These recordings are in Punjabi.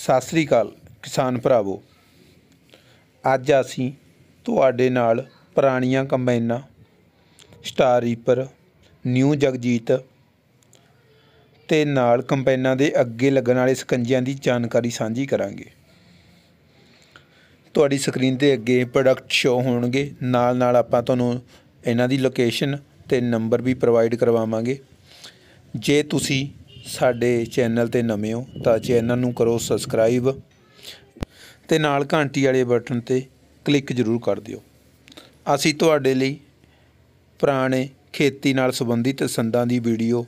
ਸਤਿ ਸ੍ਰੀ ਅਕਾਲ ਕਿਸਾਨ ਭਰਾਵੋ ਅੱਜ ਅਸੀਂ ਤੁਹਾਡੇ ਨਾਲ ਪੁਰਾਣੀਆਂ ਕੰਬਾਈਨਾਂ ਸਟਾਰ ਰੀਪਰ ਨਿਊ ਜਗਜੀਤ ਤੇ ਨਾਲ ਕੰਬਾਈਨਾਂ ਦੇ ਅੱਗੇ ਲੱਗਣ ਵਾਲੇ ਸਕੰਜਿਆਂ ਦੀ ਜਾਣਕਾਰੀ ਸਾਂਝੀ ਕਰਾਂਗੇ ਤੁਹਾਡੀ ਸਕਰੀਨ ਤੇ ਅੱਗੇ ਪ੍ਰੋਡਕਟ ਸ਼ੋ ਹੋਣਗੇ ਨਾਲ ਨਾਲ ਆਪਾਂ ਤੁਹਾਨੂੰ ਇਹਨਾਂ ਦੀ ਲੋਕੇਸ਼ਨ ਤੇ ਨੰਬਰ ਵੀ ਪ੍ਰੋਵਾਈਡ ਕਰਵਾਵਾਂਗੇ ਜੇ ਤੁਸੀਂ ਸਾਡੇ ਚੈਨਲ ਤੇ ਨਵੇਂ ਹੋ ਤਾਂ ਚੈਨਲ ਨੂੰ ਕਰੋ ਸਬਸਕ੍ਰਾਈਬ ਤੇ ਨਾਲ ਘੰਟੀ ਵਾਲੇ ਬਟਨ ਤੇ ਕਲਿੱਕ ਜ਼ਰੂਰ ਕਰ ਦਿਓ ਅਸੀਂ ਤੁਹਾਡੇ ਲਈ ਪੁਰਾਣੇ ਖੇਤੀ ਨਾਲ ਸੰਬੰਧਿਤ ਸੰਦਾਂ ਦੀ ਵੀਡੀਓ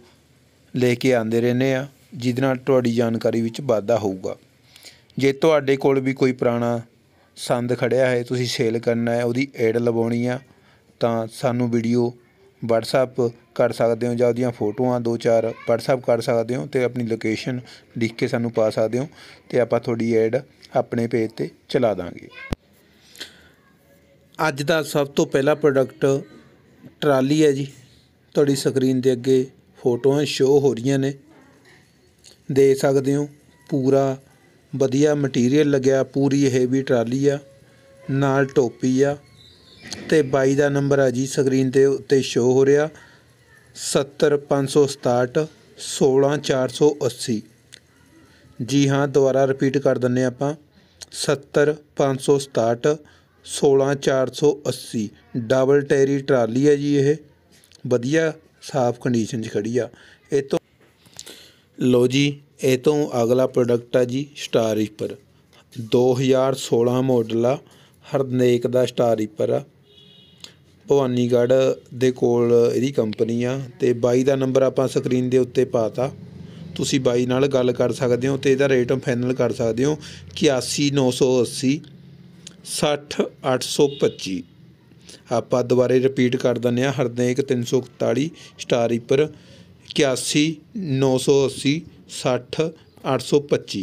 ਲੈ ਕੇ ਆਂਦੇ ਰਹਿੰਦੇ ਆ ਜਿਹਦੇ ਨਾਲ ਤੁਹਾਡੀ ਜਾਣਕਾਰੀ ਵਿੱਚ ਵਾਧਾ ਹੋਊਗਾ ਜੇ ਤੁਹਾਡੇ ਕੋਲ ਵੀ ਕੋਈ ਪੁਰਾਣਾ ਸੰਦ ਖੜਿਆ ਹੈ ਤੁਸੀਂ ਸੇਲ ਕਰਨਾ ਹੈ ਉਹਦੀ ਐਡ ਲਵਾਉਣੀ ਆ ਤਾਂ ਸਾਨੂੰ ਵੀਡੀਓ WhatsApp ਕਰ ਸਕਦੇ ਹੋ ਜਾਂ ਉਹਦੀਆਂ ਫੋਟੋਆਂ ਦੋ ਚਾਰ WhatsApp ਕਰ ਸਕਦੇ ਹੋ ਤੇ ਆਪਣੀ ਲੋਕੇਸ਼ਨ ਲਿਖ ਕੇ ਸਾਨੂੰ ਪਾ ਸਕਦੇ ਹੋ ਤੇ ਆਪਾਂ ਤੁਹਾਡੀ ਐਡ ਆਪਣੇ ਪੇਜ ਤੇ ਚਲਾ ਦਾਂਗੇ ਅੱਜ ਦਾ ਸਭ ਤੋਂ ਪਹਿਲਾ ਪ੍ਰੋਡਕਟ ਟਰਾਲੀ ਹੈ ਜੀ ਤੁਹਾਡੀ ਸਕਰੀਨ ਦੇ ਅੱਗੇ ਫੋਟੋਆਂ ਸ਼ੋ ਹੋ ਰਹੀਆਂ ਨੇ ਦੇ ਸਕਦੇ ਹੋ ਪੂਰਾ ਵਧੀਆ ਮਟੀਰੀਅਲ ਲੱਗਿਆ ਪੂਰੀ ਇਹ ਵੀ ਟਰਾਲੀ ਆ ਨਾਲ ਟੋਪੀ ਆ ਤੇ 22 ਦਾ ਨੰਬਰ ਆ ਜੀ ਸਕਰੀਨ ਤੇ ਉੱਤੇ ਸ਼ੋ ਹੋ ਰਿਹਾ ਸੱਤਰ ਪੰਜ ਸੌ ਸਤਾਹਠ ਸੋਲ੍ਹਾਂ ਚਾਰ ਸੌ ਅੱਸੀ ਜੀ ਹਾਂ ਦੁਬਾਰਾ ਰਿਪੀਟ ਕਰ ਦਿੰਦੇ ਆਪਾਂ ਸੱਤਰ ਪੰਜ ਸੌ ਸਤਾਹਠ ਸੋਲ੍ਹਾਂ ਚਾਰ ਸੌ ਅੱਸੀ ਡਬਲ ਟੈਰੀ ਟਰਾਲੀ ਹੈ ਜੀ ਇਹ ਵਧੀਆ ਸਾਫ ਕੰਡੀਸ਼ਨ 'ਚ ਖੜੀ ਆ ਇਹ ਤੋਂ ਲੋ ਜੀ ਇਹ ਤੋਂ ਅਗਲਾ ਪ੍ਰੋਡਕਟ ਆ ਜੀ ਸਟਾਰ ਰੀਪਰ 2016 ਮਾਡਲ ਆ ਹਰਨੇਕ ਦਾ ਸਟਾਰ ਰੀਪਰ ਆ ਭਵਾਨੀਗੜ੍ਹ ਦੇ ਕੋਲ ਇਹਦੀ ਕੰਪਨੀ ਆ ਤੇ ਬਾਈ ਦਾ ਨੰਬਰ ਆਪਾਂ ਸਕਰੀਨ ਦੇ ਉੱਤੇ ਪਾਤਾ ਤੁਸੀਂ ਬਾਈ ਨਾਲ ਗੱਲ ਕਰ ਸਕਦੇ ਹੋ ਤੇ ਇਹਦਾ ਰੇਟ ਫਾਈਨਲ ਕਰ ਸਕਦੇ ਹੋ 81980 60825 ਆਪਾਂ ਦੁਬਾਰੇ ਰਿਪੀਟ ਕਰ ਦਿੰਦੇ ਆ ਹਰਦੇਕ 341 ਸਟਾਰ ਉੱਪਰ 81980 60825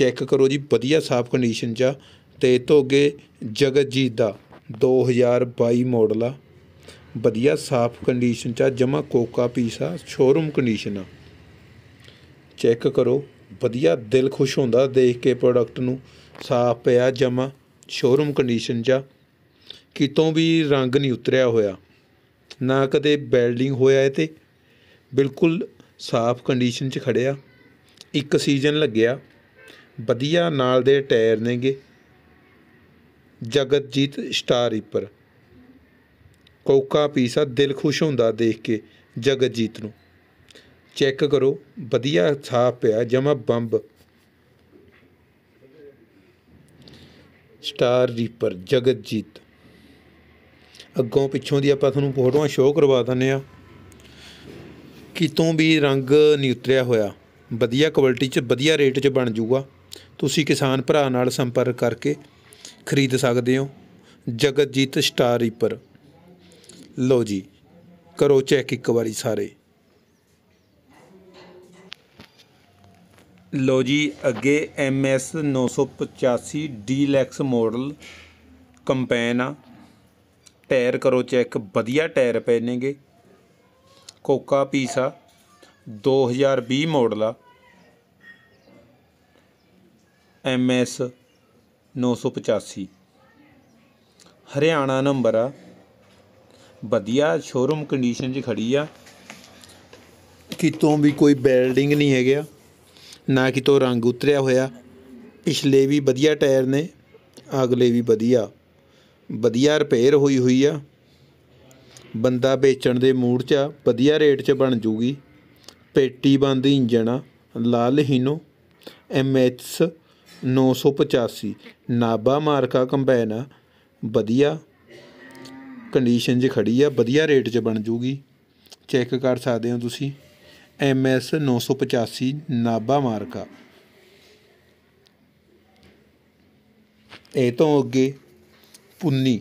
ਚੈੱਕ ਕਰੋ ਜੀ ਵਧੀਆ ਸਾਫ ਕੰਡੀਸ਼ਨ 'ਚ ਤੇ ਤੋਂ ਅੱਗੇ ਜਗਤਜੀਤ ਦਾ 2022 ਮਾਡਲ ਆ ਵਧੀਆ ਸਾਫ਼ ਕੰਡੀਸ਼ਨ 'ਚ ਆ ਜਮਾ ਕੋਕਾ ਪੀਸ ਆ ਸ਼ੋਰੂਮ ਕੰਡੀਸ਼ਨ ਆ ਚੈੱਕ ਕਰੋ ਵਧੀਆ ਦਿਲ ਖੁਸ਼ ਹੁੰਦਾ ਦੇਖ ਕੇ ਪ੍ਰੋਡਕਟ ਨੂੰ ਸਾਫ਼ ਪਿਆ ਜਮਾ ਸ਼ੋਰੂਮ ਕੰਡੀਸ਼ਨ 'ਚ ਆ ਕਿਤੋਂ ਵੀ ਰੰਗ ਨਹੀਂ ਉਤਰਿਆ ਹੋਇਆ ਨਾ ਕਦੇ ਬੈਲਡਿੰਗ ਹੋਇਆ ਇਹ ਤੇ ਬਿਲਕੁਲ ਸਾਫ਼ ਕੰਡੀਸ਼ਨ 'ਚ ਖੜਿਆ ਇੱਕ ਸੀਜ਼ਨ ਲੱਗਿਆ ਵਧੀਆ ਨਾਲ ਦੇ ਟਾਇਰ ਨੇਗੇ ਜਗਤਜੀਤ ਸਟਾਰ ਰੀਪਰ ਕੋਕਾ ਪੀਸਾ ਦਿਲ ਖੁਸ਼ ਹੁੰਦਾ ਦੇਖ ਕੇ ਜਗਤਜੀਤ ਨੂੰ ਚੈੱਕ ਕਰੋ ਵਧੀਆ ਥਾ ਪਿਆ ਜਮਾ ਬੰਬ ਸਟਾਰ ਰੀਪਰ ਜਗਤਜੀਤ ਅੱਗੋਂ ਪਿੱਛੋਂ ਦੀ ਆਪਾਂ ਤੁਹਾਨੂੰ ਫੋਟੋਆਂ ਸ਼ੋਅ ਕਰਵਾ ਦਿੰਨੇ ਆ ਕਿਤੋਂ ਵੀ ਰੰਗ ਨਹੀਂ ਉਤਰਿਆ ਹੋਇਆ ਵਧੀਆ ਕੁਆਲਿਟੀ 'ਚ ਵਧੀਆ ਰੇਟ 'ਚ ਬਣ ਜਾਊਗਾ ਤੁਸੀਂ ਕਿਸਾਨ ਭਰਾ ਨਾਲ ਸੰਪਰਕ ਕਰਕੇ ਖਰੀਦ ਸਕਦੇ ਹੋ ਜਗਤਜੀਤ ਸਟਾਰ ਰੀਪਰ ਲੋ ਜੀ ਕਰੋ ਚੈੱਕ ਇੱਕ ਵਾਰੀ ਸਾਰੇ ਲੋ ਜੀ ਅੱਗੇ ਐਮ ਐਸ 985 ਡੀਲੈਕਸ ਮਾਡਲ ਕੰਪੈਨ ਆ ਟਾਇਰ ਕਰੋ ਚੈੱਕ ਵਧੀਆ ਟਾਇਰ ਪਏ ਨੇਗੇ ਕੋਕਾ ਪੀਸਾ 2020 ਮਾਡਲ ਆ ਐਮ ਐਸ 985 ਹਰਿਆਣਾ ਨੰਬਰ ਆ ਵਧੀਆ ਸ਼ੋਰੂਮ ਕੰਡੀਸ਼ਨ 'ਚ ਖੜੀ ਆ ਕਿਤੋਂ ਵੀ ਕੋਈ ਬੈਲਡਿੰਗ ਨਹੀਂ ਹੈਗਾ ਨਾ ਕਿਤੋਂ ਰੰਗ ਉਤਰਿਆ ਹੋਇਆ ਪਿਛਲੇ ਵੀ ਵਧੀਆ ਟਾਇਰ ਨੇ ਅਗਲੇ ਵੀ ਵਧੀਆ ਵਧੀਆ ਰਿਪੇਅਰ ਹੋਈ ਹੋਈ ਆ ਬੰਦਾ ਵੇਚਣ ਦੇ ਮੂਡ 'ਚ ਆ ਵਧੀਆ ਰੇਟ 'ਚ ਬਣ ਜੂਗੀ ਪੇਟੀ ਬੰਦ ਇੰਜਣ ਆ ਲਾਲ ਹੀਨੋ ਐਮ ਐਚ 985 ਨਾਬਾ ਮਾਰਕਾ ਕੰਬਾਈਨ ਵਧੀਆ ਕੰਡੀਸ਼ਨ 'ਚ ਖੜੀ ਆ ਵਧੀਆ ਰੇਟ 'ਚ ਬਣ ਜੂਗੀ ਚੈੱਕ ਕਰ ਸਕਦੇ ਹੋ ਤੁਸੀਂ ਐਮ ਐਸ 985 ਨਾਬਾ ਮਾਰਕਾ ਇਹ ਤੋਂ ਅੱਗੇ ਪੁੰਨੀ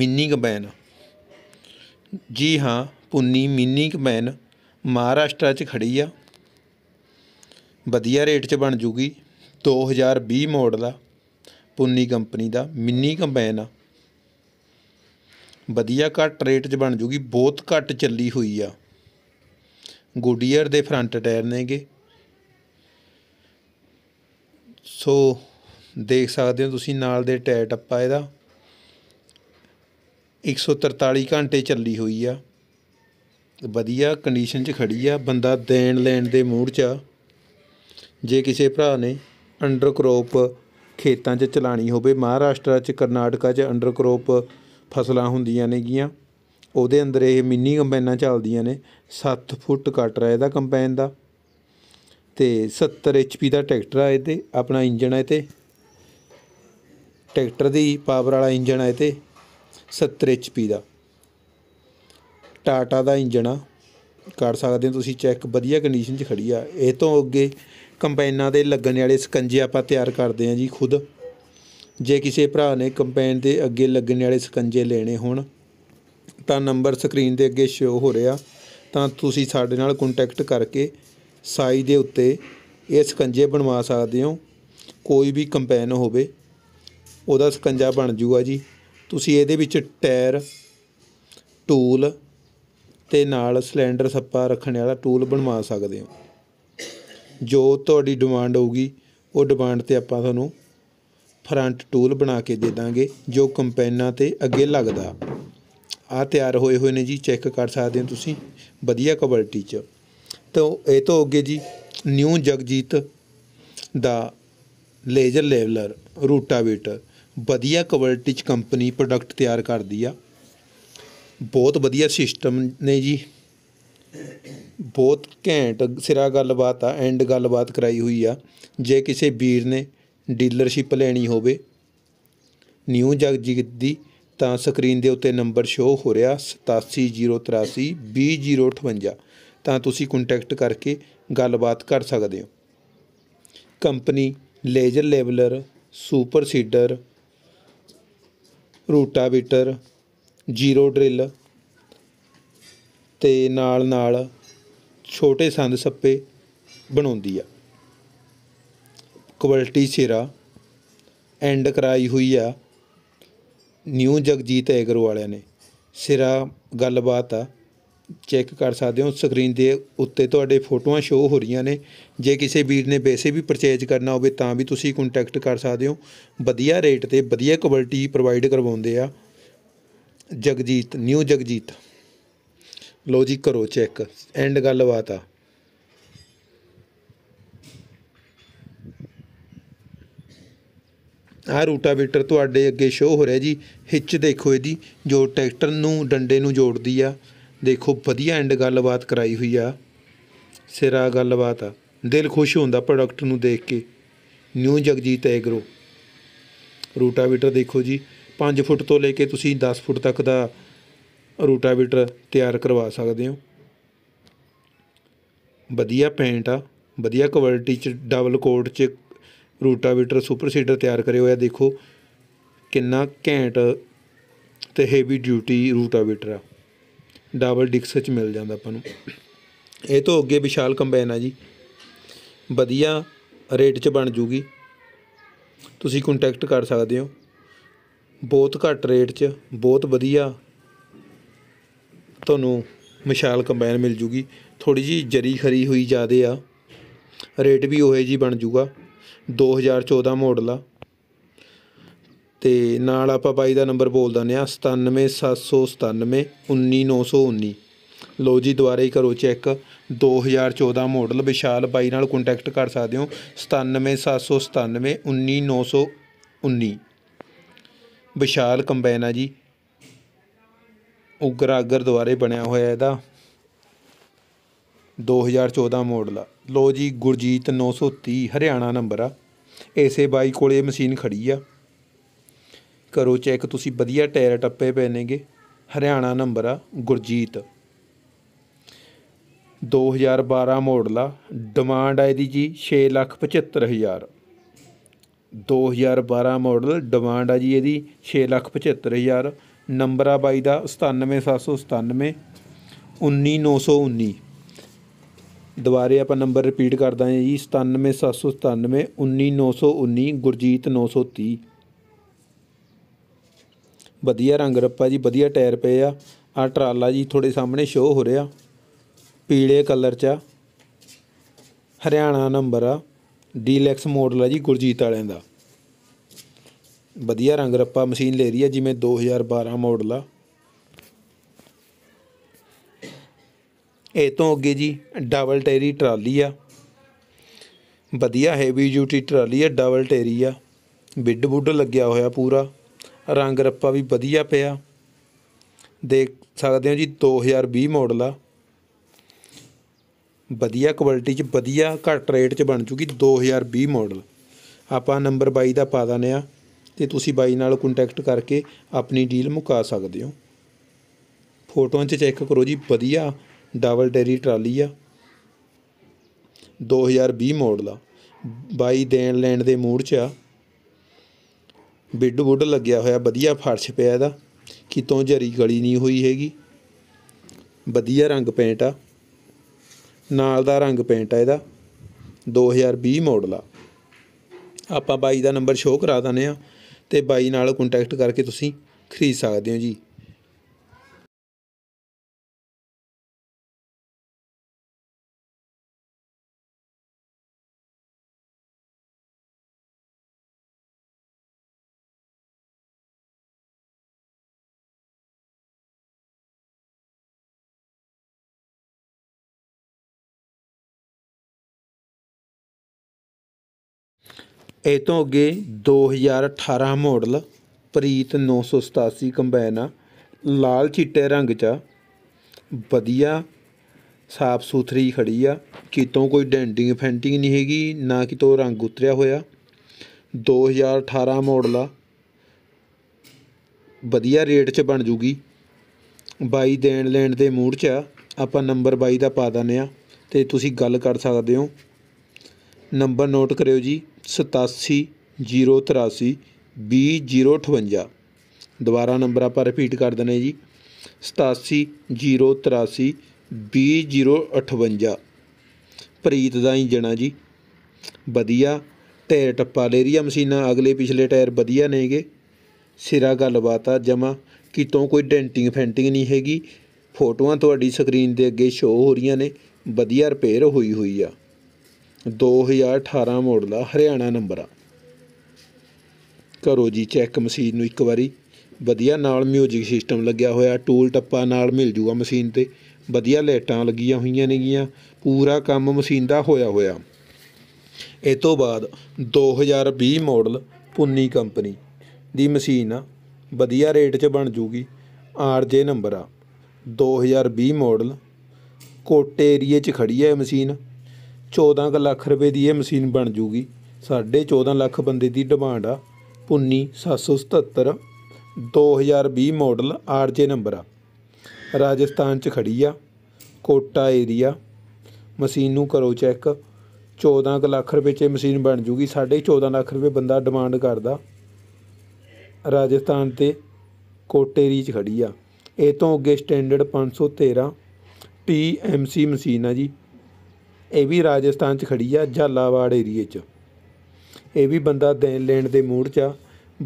ਮਿੰਨੀ ਕੰਬਾਈਨ ਜੀ ਹਾਂ ਪੁੰਨੀ ਮਿੰਨੀ ਕੰਬਾਈਨ ਮਹਾਰਾਸ਼ਟਰ 'ਚ ਖੜੀ ਆ ਵਧੀਆ ਰੇਟ 'ਚ ਬਣ ਜੂਗੀ 2020 ਮਾਡਲ ਆ ਪੁੰਨੀ ਕੰਪਨੀ ਦਾ ਮਿੰਨੀ ਕੰਬਾਈਨ ਆ ਵਧੀਆ ਘੱਟ ਰੇਟ 'ਚ ਬਣ ਜੂਗੀ ਬਹੁਤ ਘੱਟ ਚੱਲੀ ਹੋਈ ਆ ਗੁੱਡੀਅਰ ਦੇ ਫਰੰਟ ਟਾਇਰ ਨੇਗੇ ਸੋ ਦੇਖ ਸਕਦੇ ਹੋ ਤੁਸੀਂ ਨਾਲ ਦੇ ਟਾਇਰ ਟੱਪਾ ਇਹਦਾ 143 ਘੰਟੇ ਚੱਲੀ ਹੋਈ ਆ ਵਧੀਆ ਕੰਡੀਸ਼ਨ 'ਚ ਖੜੀ ਆ ਬੰਦਾ ਦੇਣ ਲੈਣ ਦੇ ਮੂਡ 'ਚ ਆ ਜੇ ਕਿਸੇ ਭਰਾ ਨੇ ਅੰਡਰਕ੍ਰੋਪ ਖੇਤਾਂ 'ਚ ਚਲਾਣੀ ਹੋਵੇ ਮਹਾਰਾਸ਼ਟਰ 'ਚ ਕਰਨਾਟਕਾ 'ਚ ਅੰਡਰਕ੍ਰੋਪ ਫਸਲਾਂ ਹੁੰਦੀਆਂ ਨੇਗੀਆਂ ਉਹਦੇ ਅੰਦਰ ਇਹ ਮਿੰਨੀ ਕੰਬਾਈਨਾਂ ਚੱਲਦੀਆਂ ਨੇ 7 ਫੁੱਟ ਕਟਰ ਹੈ ਇਹਦਾ ਕੰਬਾਈਨ ਦਾ ਤੇ 70 ਐਚਪੀ ਦਾ ਟਰੈਕਟਰ ਆ ਇਹਦੇ ਆਪਣਾ ਇੰਜਨ ਹੈ ਤੇ ਟਰੈਕਟਰ ਦੀ ਪਾਵਰ ਵਾਲਾ ਇੰਜਨ ਹੈ ਤੇ 70 ਐਚਪੀ ਦਾ ਟਾਟਾ ਦਾ ਇੰਜਨ ਆ ਕਰ ਸਕਦੇ ਹੋ ਤੁਸੀਂ ਚੈੱਕ ਵਧੀਆ ਕੰਡੀਸ਼ਨ 'ਚ ਖੜੀ ਆ ਇਹ ਤੋਂ ਅੱਗੇ ਕੰਪੈਨਾਂ ਦੇ ਲੱਗਣ ਵਾਲੇ ਸਕੰਜੇ ਆਪਾਂ ਤਿਆਰ ਕਰਦੇ ਆਂ ਜੀ ਖੁਦ ਜੇ ਕਿਸੇ ਭਰਾ ਨੇ ਕੰਪੈਨ ਦੇ ਅੱਗੇ ਲੱਗਣ ਵਾਲੇ ਸਕੰਜੇ ਲੈਣੇ ਹੋਣ ਤਾਂ ਨੰਬਰ ਸਕਰੀਨ ਦੇ ਅੱਗੇ ਸ਼ੋ ਹੋ ਰਿਹਾ ਤਾਂ ਤੁਸੀਂ ਸਾਡੇ ਨਾਲ ਕੰਟੈਕਟ ਕਰਕੇ ਸਾਈ ਦੇ ਉੱਤੇ ਇਹ ਸਕੰਜੇ ਬਣਵਾ ਸਕਦੇ ਹੋ ਕੋਈ ਵੀ ਕੰਪੈਨ ਹੋਵੇ ਉਹਦਾ ਸਕੰਜਾ ਬਣ ਜੂਗਾ ਜੀ ਤੁਸੀਂ ਇਹਦੇ ਵਿੱਚ ਟਾਇਰ ਟੂਲ ਤੇ ਨਾਲ ਸਿਲੰਡਰ ਸੱਪਾ ਰੱਖਣ ਵਾਲਾ ਟੂਲ ਬਣਵਾ ਸਕਦੇ ਹੋ ਜੋ ਤੁਹਾਡੀ ਡਿਮਾਂਡ ਹੋਊਗੀ ਉਹ ਡਿਮਾਂਡ ਤੇ ਆਪਾਂ ਤੁਹਾਨੂੰ ਫਰੰਟ ਟੂਲ ਬਣਾ ਕੇ ਦੇ ਦਾਂਗੇ ਜੋ ਕੰਪੈਨਾਂ ਤੇ ਅੱਗੇ ਲੱਗਦਾ ਆ ਤਿਆਰ ਹੋਏ ਹੋਏ ਨੇ ਜੀ ਚੈੱਕ ਕਰ ਸਕਦੇ ਹੋ ਤੁਸੀਂ ਵਧੀਆ ਕੁਆਲਿਟੀ ਚ ਤਾਂ ਇਹ ਤੋਂ ਅੱਗੇ ਜੀ ਨਿਊ ਜਗਜੀਤ ਦਾ ਲੇਜ਼ਰ ਲੈਵਲਰ ਰੂਟਾਵੇਟਰ ਵਧੀਆ ਕੁਆਲਿਟੀ ਚ ਕੰਪਨੀ ਪ੍ਰੋਡਕਟ ਤਿਆਰ ਕਰਦੀ ਆ ਬਹੁਤ ਵਧੀਆ ਸਿਸਟਮ ਨੇ ਜੀ ਬਹੁਤ ਘੈਂਟ ਸਿਰਾ ਗੱਲਬਾਤ ਆ ਐਂਡ ਗੱਲਬਾਤ ਕਰਾਈ ਹੋਈ ਆ ਜੇ ਕਿਸੇ ਵੀਰ ਨੇ ਡੀਲਰਸ਼ਿਪ ਲੈਣੀ ਹੋਵੇ ਨਿਊ ਜਗਜੀਤ ਦੀ ਤਾਂ ਸਕਰੀਨ ਦੇ ਉੱਤੇ ਨੰਬਰ ਸ਼ੋ ਹੋ ਰਿਹਾ 8703820058 ਤਾਂ ਤੁਸੀਂ ਕੰਟੈਕਟ ਕਰਕੇ ਗੱਲਬਾਤ ਕਰ ਸਕਦੇ ਹੋ company laser leveller super seeder rotavator zero drill ਤੇ ਨਾਲ ਨਾਲ ਛੋਟੇ ਸੰਦ ਸੱਪੇ ਬਣਾਉਂਦੀ ਆ ਕੁਆਲਿਟੀ ਸਿਰਾ ਐਂਡ ਕਰਾਈ ਹੋਈ ਆ ਨਿਊ ਜਗਜੀਤ ਐਗਰ ਵਾਲਿਆਂ ਨੇ ਸਿਰਾ ਗੱਲਬਾਤ ਆ ਚੈੱਕ ਕਰ ਸਕਦੇ ਹੋ ਸਕਰੀਨ ਦੇ ਉੱਤੇ ਤੁਹਾਡੇ ਫੋਟੋਆਂ ਸ਼ੋ ਹੋ ਰਹੀਆਂ ਨੇ ਜੇ ਕਿਸੇ ਵੀਰ ਨੇ ਵੈਸੇ ਵੀ ਪਰਚੇਜ ਕਰਨਾ ਹੋਵੇ ਤਾਂ ਵੀ ਤੁਸੀਂ ਕੰਟੈਕਟ ਕਰ ਸਕਦੇ ਹੋ ਵਧੀਆ ਰੇਟ ਤੇ ਵਧੀਆ ਕੁਆਲਿਟੀ ਪ੍ਰੋਵਾਈਡ ਕਰਵਾਉਂਦੇ ਆ ਜਗਜੀਤ ਨਿਊ ਜਗਜੀਤ ਲੋ ਜੀ ਕਰੋ ਚੈੱਕ ਐਂਡ ਗੱਲਬਾਤ ਆ ਆ ਰੂਟਾਵੇਟਰ ਤੁਹਾਡੇ ਅੱਗੇ ਸ਼ੋ ਹੋ ਰਿਹਾ ਜੀ ਹਿੱਚ ਦੇਖੋ ਇਹਦੀ ਜੋ ਟਰੈਕਟਰ ਨੂੰ ਡੰਡੇ ਨੂੰ ਜੋੜਦੀ ਆ ਦੇਖੋ ਵਧੀਆ ਐਂਡ ਗੱਲਬਾਤ ਕਰਾਈ ਹੋਈ ਆ ਸਿਰਾ ਗੱਲਬਾਤ ਆ ਦਿਲ ਖੁਸ਼ ਹੁੰਦਾ ਪ੍ਰੋਡਕਟ ਨੂੰ ਦੇਖ ਕੇ ਨਿਊ ਜਗਜੀਤ ਐਗਰੋ ਰੂਟਾਵੇਟਰ ਦੇਖੋ ਜੀ 5 ਫੁੱਟ ਤੋਂ ਲੈ ਕੇ ਤੁਸੀਂ 10 ਫੁੱਟ ਤੱਕ ਦਾ ਰੂਟਾਵੀਟਰ ਤਿਆਰ ਕਰਵਾ ਸਕਦੇ ਹੋ ਵਧੀਆ ਪੈਂਟ ਆ ਵਧੀਆ ਕੁਆਲਿਟੀ ਚ ਡਬਲ ਕੋਟ ਚ ਰੂਟਾਵੀਟਰ ਸੁਪਰ ਸੀਡਰ ਤਿਆਰ ਕਰੇ ਹੋਇਆ ਦੇਖੋ ਕਿੰਨਾ ਘੈਂਟ ਤੇ ਹੈਵੀ ਡਿਊਟੀ ਰੂਟਾਵੀਟਰ ਆ ਡਬਲ ਡਿਕਸ ਚ ਮਿਲ ਜਾਂਦਾ ਆਪਾਂ ਨੂੰ ਇਹ ਤੋਂ ਅੱਗੇ ਵਿਸ਼ਾਲ ਕੰਬਾਈਨ ਆ ਜੀ ਵਧੀਆ ਰੇਟ 'ਚ ਬਣ ਜੂਗੀ ਤੁਸੀਂ ਕੰਟੈਕਟ ਕਰ ਸਕਦੇ ਹੋ ਬਹੁਤ ਘੱਟ ਰੇਟ 'ਚ ਬਹੁਤ ਵਧੀਆ ਤੁਹਾਨੂੰ ਮਸ਼ਾਲ ਕੰਬਾਈਨ ਮਿਲ ਜੂਗੀ ਥੋੜੀ ਜੀ ਜਰੀ ਖਰੀ ਹੋਈ ਜਾਦੇ ਆ ਰੇਟ ਵੀ ਉਹੇ ਜੀ ਬਣ ਜੂਗਾ 2014 ਮਾਡਲ ਆ ਤੇ ਨਾਲ ਆਪਾਂ ਬਾਈ ਦਾ ਨੰਬਰ ਬੋਲ ਦਿੰਦੇ ਆ 97797 19919 ਲੋ ਜੀ ਦੁਆਰੇ ਹੀ ਕਰੋ ਚੈੱਕ 2014 ਮਾਡਲ ਵਿਸ਼ਾਲ ਬਾਈ ਨਾਲ ਕੰਟੈਕਟ ਕਰ ਸਕਦੇ ਹੋ 97797 19919 ਵਿਸ਼ਾਲ ਕੰਬਾਈਨ ਆ ਜੀ ਉਗਰਾ ਗੁਰਦੁਆਰੇ ਬਣਿਆ ਹੋਇਆ ਇਹਦਾ 2014 ਆ ਲੋ ਜੀ ਗੁਰਜੀਤ 930 ਹਰਿਆਣਾ ਨੰਬਰ ਆ ਐਸੇ ਬਾਈ ਕੋਲੇ ਮਸ਼ੀਨ ਖੜੀ ਆ ਕਰੋ ਚੈੱਕ ਤੁਸੀਂ ਵਧੀਆ ਟਾਇਰ ਟੱਪੇ ਪਏ ਨੇਗੇ ਹਰਿਆਣਾ ਨੰਬਰ ਆ ਗੁਰਜੀਤ 2012 ਮਾਡਲ ਆ ਡਿਮਾਂਡ ਆ ਇਹਦੀ ਜੀ 675000 2012 ਮਾਡਲ ਡਿਮਾਂਡ ਆ ਜੀ ਇਹਦੀ 675000 ਨੰਬਰ ਆ ਬਾਈ ਦਾ 97797 19919 ਦੁਬਾਰੇ ਆਪਾਂ ਨੰਬਰ ਰਿਪੀਟ ਕਰਦਾ ਹਾਂ ਜੀ 97797 19919 ਗੁਰਜੀਤ 930 ਵਧੀਆ ਰੰਗ ਰੱਪਾ ਜੀ ਵਧੀਆ ਟਾਇਰ ਪਏ ਆ ਆ ਟਰਾਲਾ ਜੀ ਤੁਹਾਡੇ ਸਾਹਮਣੇ ਸ਼ੋ ਹੋ ਰਿਹਾ ਪੀਲੇ ਕਲਰ ਚ ਹਰਿਆਣਾ ਨੰਬਰ ਆ ਡੀਲੈਕਸ ਮਾਡਲ ਆ ਜੀ ਗੁਰਜੀਤ ਵਾਲਿਆਂ ਦਾ ਵਧੀਆ ਰੰਗ ਰੱਪਾ ਮਸ਼ੀਨ ਲੈ ਰਹੀ ਹੈ ਜਿਵੇਂ 2012 ਮਾਡਲ ਆ ਇਹ ਤੋਂ ਅੱਗੇ ਜੀ ਡਬਲ ਟੈਰੀ ਟਰਾਲੀ ਆ ਵਧੀਆ ਹੈਵੀ ਡਿਊਟੀ ਟਰਾਲੀ ਆ ਡਬਲ ਟੈਰੀ ਆ ਬਿੱਡ ਬੁੱਡ ਲੱਗਿਆ ਹੋਇਆ ਪੂਰਾ ਰੰਗ ਰੱਪਾ ਵੀ ਵਧੀਆ ਪਿਆ ਦੇਖ ਸਕਦੇ ਹੋ ਜੀ 2020 ਮਾਡਲ ਆ ਵਧੀਆ ਕੁਆਲਿਟੀ 'ਚ ਵਧੀਆ ਘੱਟ ਰੇਟ 'ਚ ਬਣ ਚੁੱਕੀ 2020 ਮਾਡਲ ਆਪਾਂ ਨੰਬਰ 22 ਦਾ ਪਾ ਦਨੇ ਆ ਤੇ ਤੁਸੀਂ ਬਾਈ ਨਾਲ ਕੰਟੈਕਟ ਕਰਕੇ ਆਪਣੀ ਡੀਲ ਮੁਕਾ ਸਕਦੇ ਹੋ ਫੋਟੋਆਂ 'ਚ ਚੈੱਕ ਕਰੋ ਜੀ ਵਧੀਆ ਡਬਲ ਡੈਰੀ ਟਰਾਲੀ ਆ 2020 ਮਾਡਲ ਆ ਬਾਈ ਦੇਣ ਲੈਣ ਦੇ ਮੂਡ 'ਚ ਆ ਬਿੱਡ ਬੁੱਡ ਲੱਗਿਆ ਹੋਇਆ ਵਧੀਆ ਫਰਸ਼ ਪਿਆ ਇਹਦਾ ਕਿਤੋਂ ਜਰੀ ਗਲੀ ਨਹੀਂ ਹੋਈ ਹੈਗੀ ਵਧੀਆ ਰੰਗ ਪੇਂਟ ਆ ਨਾਲ ਦਾ ਰੰਗ ਪੇਂਟ ਆ ਇਹਦਾ 2020 ਮਾਡਲ ਆ ਆਪਾਂ ਬਾਈ ਦਾ ਨੰਬਰ ਸ਼ੋਅ ਕਰਾ ਦਨੇ ਆ ਤੇ ਬਾਈ ਨਾਲ ਕੰਟੈਕਟ ਕਰਕੇ ਤੁਸੀਂ ਖਰੀਦ ਸਕਦੇ ਹੋ ਜੀ ਇਹ ਤੋਂ ਅੱਗੇ 2018 ਮਾਡਲ ਪ੍ਰੀਤ 987 ਕੰਬਾਈਨ ਆ ਲਾਲ ਚਿੱਟੇ ਰੰਗ 'ਚ ਵਧੀਆ ਸਾਫ ਸੁਥਰੀ ਖੜੀ ਆ ਕਿਤੋਂ ਕੋਈ ਡੈਂਟਿੰਗ ਫੈਂਟਿੰਗ ਨਹੀਂ ਹੈਗੀ ਨਾ ਕਿਤੋਂ ਰੰਗ ਉਤਰਿਆ ਹੋਇਆ 2018 ਮਾਡਲ ਆ ਵਧੀਆ ਰੇਟ 'ਚ ਬਣ ਜੂਗੀ ਬਾਈ ਦੇਣ ਲੈਣ ਦੇ ਮੂਡ 'ਚ ਆ ਆਪਾਂ ਨੰਬਰ ਬਾਈ ਦਾ ਪਾ ਦਨੇ ਆ ਤੇ ਤੁਸੀਂ ਗੱਲ ਕਰ ਸਕਦੇ ਹੋ ਨੰਬਰ ਨੋਟ ਕਰਿਓ ਜੀ 870832 b058 ਦੁਬਾਰਾ ਨੰਬਰ ਆਪਾਂ ਰਿਪੀਟ ਕਰ ਦਨੇ ਜੀ 870832 b058 ਪ੍ਰੀਤ ਦਾ ਇੰਜਣਾ ਜੀ ਵਧੀਆ ਟਾਇਰ ਟੱਪਾ ਲੈ ਮਸ਼ੀਨਾ ਅਗਲੇ ਪਿਛਲੇ ਟਾਇਰ ਵਧੀਆ ਨੇਗੇ ਸਿਰਾ ਗੱਲਬਾਤ ਆ ਜਮਾ ਕਿਤੋਂ ਕੋਈ ਡੈਂਟਿੰਗ ਫੈਂਟਿੰਗ ਨਹੀਂ ਹੈਗੀ ਫੋਟੋਆਂ ਤੁਹਾਡੀ ਸਕਰੀਨ ਦੇ ਅੱਗੇ ਸ਼ੋਅ ਹੋ ਰਹੀਆਂ ਨੇ ਵਧੀਆ ਰਿਪੇਅਰ ਹੋਈ ਹੋਈ ਆ 2018 ਮਾਡਲ ਆ ਹਰਿਆਣਾ ਨੰਬਰ ਆ ਕਰੋ ਜੀ ਚੈੱਕ ਮਸ਼ੀਨ ਨੂੰ ਇੱਕ ਵਾਰੀ ਵਧੀਆ ਨਾਲ ਮਿਊਜ਼ਿਕ ਸਿਸਟਮ ਲੱਗਿਆ ਹੋਇਆ ਟੂਲ ਟੱਪਾ ਨਾਲ ਮਿਲ ਜੂਗਾ ਮਸ਼ੀਨ ਤੇ ਵਧੀਆ ਲੇਟਾਂ ਲੱਗੀਆਂ ਹੋਈਆਂ ਨੇਗੀਆਂ ਪੂਰਾ ਕੰਮ ਮਸ਼ੀਨ ਦਾ ਹੋਇਆ ਹੋਇਆ ਇਹ ਤੋਂ ਬਾਅਦ 2020 ਮਾਡਲ ਪੁੰਨੀ ਕੰਪਨੀ ਦੀ ਮਸ਼ੀਨ ਆ ਵਧੀਆ ਰੇਟ 'ਚ ਬਣ ਜੂਗੀ ਆਰਜੇ ਨੰਬਰ ਆ 2020 ਮਾਡਲ ਕੋਟੇ ਏਰੀਏ 'ਚ ਖੜੀ ਹੈ ਮਸ਼ੀਨ 14 ਲੱਖ ਰੁਪਏ ਦੀ ਇਹ ਮਸ਼ੀਨ ਬਣ ਜੂਗੀ 14.5 14 ਲੱਖ ਬੰਦੇ ਦੀ ਡਿਮਾਂਡ ਆ ਪੁੰਨੀ 777 2020 ਮਾਡਲ ਆਰਜੇ ਨੰਬਰ ਆ ਰਾਜਸਥਾਨ 'ਚ ਖੜੀ ਆ ਕੋਟਾ ਏਰੀਆ ਮਸ਼ੀਨ ਨੂੰ ਕਰੋ ਚੈੱਕ 14 ਲੱਖ ਰੁਪਏ 'ਚ ਇਹ ਮਸ਼ੀਨ ਬਣ ਜੂਗੀ 14.5 ਲੱਖ ਰੁਪਏ ਬੰਦਾ ਡਿਮਾਂਡ ਕਰਦਾ ਰਾਜਸਥਾਨ ਤੇ ਕੋਟੇ ਰੀਚ ਖੜੀ ਆ ਇਹ ਤੋਂ ਅੱਗੇ ਸਟੈਂਡਰਡ 513 TMC ਮਸ਼ੀਨ ਆ ਜੀ ਇਹ ਵੀ ਰਾਜਸਥਾਨ 'ਚ ਖੜੀ ਆ ਜਾਲਾਵਾੜ ਏਰੀਏ 'ਚ ਇਹ ਵੀ ਬੰਦਾ ਦੇਣ ਲੈਣ ਦੇ ਮੂਡ 'ਚ ਆ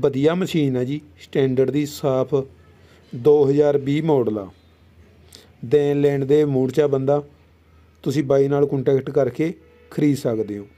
ਵਧੀਆ ਮਸ਼ੀਨ ਆ ਜੀ ਸਟੈਂਡਰਡ ਦੀ ਸਾਫ 2020 ਮਾਡਲ ਆ ਦੇਣ ਲੈਣ ਦੇ ਮੂਡ 'ਚ ਆ ਬੰਦਾ ਤੁਸੀਂ ਬਾਈ ਨਾਲ ਕੰਟੈਕਟ ਕਰਕੇ ਖਰੀਦ ਸਕਦੇ ਹੋ